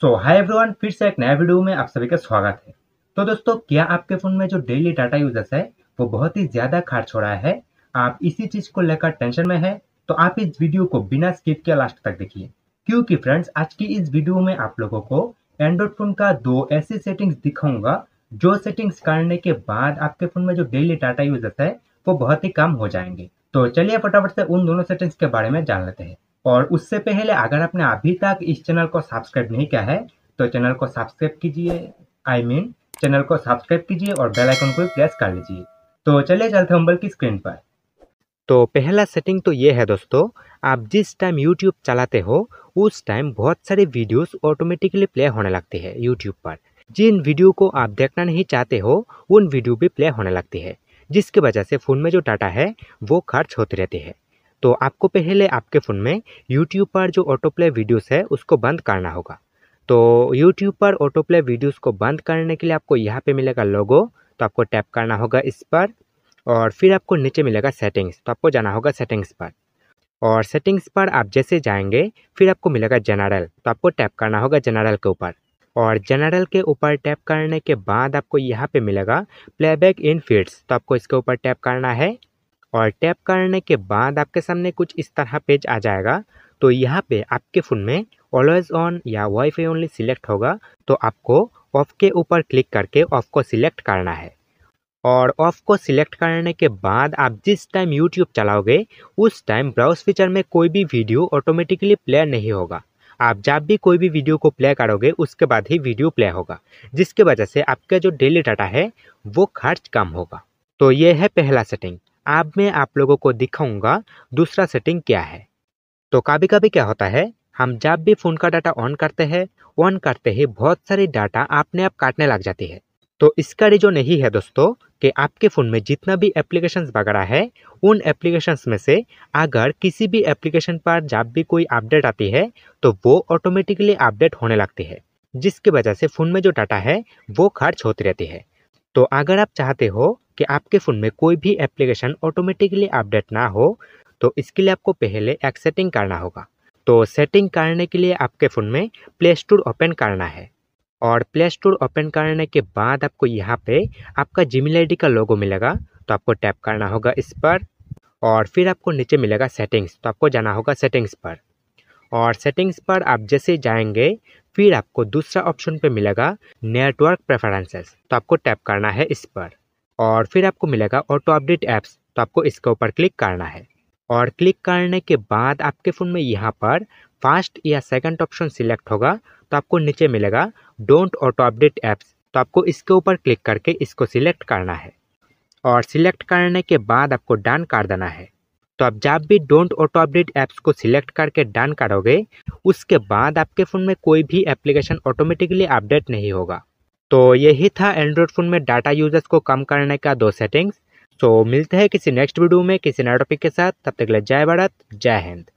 सो hi everyone फिर से एक नया वीडियो में आप सभी का स्वागत है तो दोस्तों क्या आपके फ़ोन में जो डेली डाटा यूजर्स है वो बहुत ही ज़्यादा खर्च हो रहा है आप इसी चीज़ को लेकर टेंशन में है तो आप इस वीडियो को बिना स्किप के लास्ट तक देखिए क्योंकि फ्रेंड्स आज की इस वीडियो में आप लोगों को एंड्रॉइड फ़ोन का दो ऐसी सेटिंग्स दिखाऊंगा जो सेटिंग्स करने के बाद आपके फ़ोन में जो डेली डाटा यूजर्स है वो बहुत ही कम हो जाएंगे तो चलिए फटाफट से उन दोनों सेटिंग्स के बारे में जान लेते हैं और उससे पहले अगर आपने अभी तक इस चैनल को सब्सक्राइब नहीं किया है तो चैनल को सब्सक्राइब कीजिए आई मीन चैनल को सब्सक्राइब कीजिए और बेल आइकन को प्रेस कर लीजिए तो चलिए चलते हम बल्कि की स्क्रीन पर तो पहला सेटिंग तो ये है दोस्तों आप जिस टाइम यूट्यूब चलाते हो उस टाइम बहुत सारे वीडियोस ऑटोमेटिकली प्ले होने लगते हैं यूट्यूब पर जिन वीडियो को आप देखना नहीं चाहते हो उन वीडियो भी प्ले होने लगती है जिसकी वजह से फ़ोन में जो डाटा है वो खर्च होते रहते हैं तो आपको पहले आपके फ़ोन में यूट्यूब पर जो ऑटो प्ले वीडियोज़ है उसको बंद करना होगा तो यूट्यूब पर ऑटो प्ले वीडियोज़ को बंद करने के लिए आपको यहाँ पे मिलेगा लोगो तो आपको टैप करना होगा इस पर और फिर आपको नीचे मिलेगा सेटिंग्स तो आपको जाना होगा सेटिंग्स पर और सेटिंग्स पर आप जैसे जाएंगे फिर आपको मिलेगा जनरल तो आपको टैप करना होगा जनरल के ऊपर और जनरल के ऊपर टैप करने के बाद आपको यहाँ पे मिलेगा प्लेबैक इन फीड्स तो आपको इसके ऊपर टैप करना है और टैप करने के बाद आपके सामने कुछ इस तरह पेज आ जाएगा तो यहाँ पे आपके फ़ोन में ऑलवेज ऑन या वाईफाई ओनली सिलेक्ट होगा तो आपको ऑफ़ के ऊपर क्लिक करके ऑफ़ को सिलेक्ट करना है और ऑफ़ को सिलेक्ट करने के बाद आप जिस टाइम यूट्यूब चलाओगे उस टाइम ब्राउज फीचर में कोई भी वीडियो ऑटोमेटिकली प्ले नहीं होगा आप जब भी कोई भी वीडियो को प्ले करोगे उसके बाद ही वीडियो प्ले होगा जिसके वजह से आपका जो डेली डाटा है वो खर्च कम होगा तो ये है पहला सेटिंग अब मैं आप लोगों को दिखाऊंगा दूसरा सेटिंग क्या है तो कभी कभी क्या होता है हम जब भी फ़ोन का डाटा ऑन करते हैं ऑन करते ही बहुत सारी डाटा अपने आप काटने लग जाती है तो इसका रीजन यही है दोस्तों कि आपके फ़ोन में जितना भी एप्लीकेशंस वगैरह है उन एप्लीकेशंस में से अगर किसी भी एप्लीकेशन पर जब भी कोई अपडेट आती है तो वो ऑटोमेटिकली अपडेट होने लगती है जिसकी वजह से फ़ोन में जो डाटा है वो खर्च होती रहती है तो अगर आप चाहते हो कि आपके फ़ोन में कोई भी एप्लीकेशन ऑटोमेटिकली अपडेट ना हो तो इसके लिए आपको पहले एक सेटिंग करना होगा तो सेटिंग करने के लिए आपके फ़ोन में प्ले स्टोर ओपन करना है और प्ले स्टोर ओपन करने के बाद आपको यहाँ पे आपका जीमेल आईडी का लोगो मिलेगा तो आपको टैप करना होगा इस पर और फिर आपको नीचे मिलेगा सेटिंग्स तो आपको जाना होगा सेटिंग्स पर और सेटिंग्स पर आप जैसे जाएंगे फिर आपको दूसरा ऑप्शन पे मिलेगा नेटवर्क प्रेफरेंसेस तो आपको टैप करना है इस पर और फिर आपको मिलेगा ऑटो अपडेट ऐप्स तो आपको इसके ऊपर क्लिक करना है और क्लिक करने के बाद आपके फ़ोन में यहाँ पर फर्स्ट या सेकंड ऑप्शन सिलेक्ट होगा तो आपको नीचे मिलेगा डोंट ऑटो अपडेट ऐप्स तो आपको इसके ऊपर क्लिक करके इसको सिलेक्ट करना है और सिलेक्ट करने के बाद आपको डन कर देना है तो आप जब भी डोंट ऑटो अपडेट ऐप्स को सिलेक्ट करके डन करोगे उसके बाद आपके फ़ोन में कोई भी एप्लीकेशन ऑटोमेटिकली अपडेट नहीं होगा तो यही था एंड्रॉयड फ़ोन में डाटा यूजर्स को कम करने का दो सेटिंग्स तो मिलते हैं किसी नेक्स्ट वीडियो में किसी नए टॉपिक के साथ तब तक ले जय भारत जय हिंद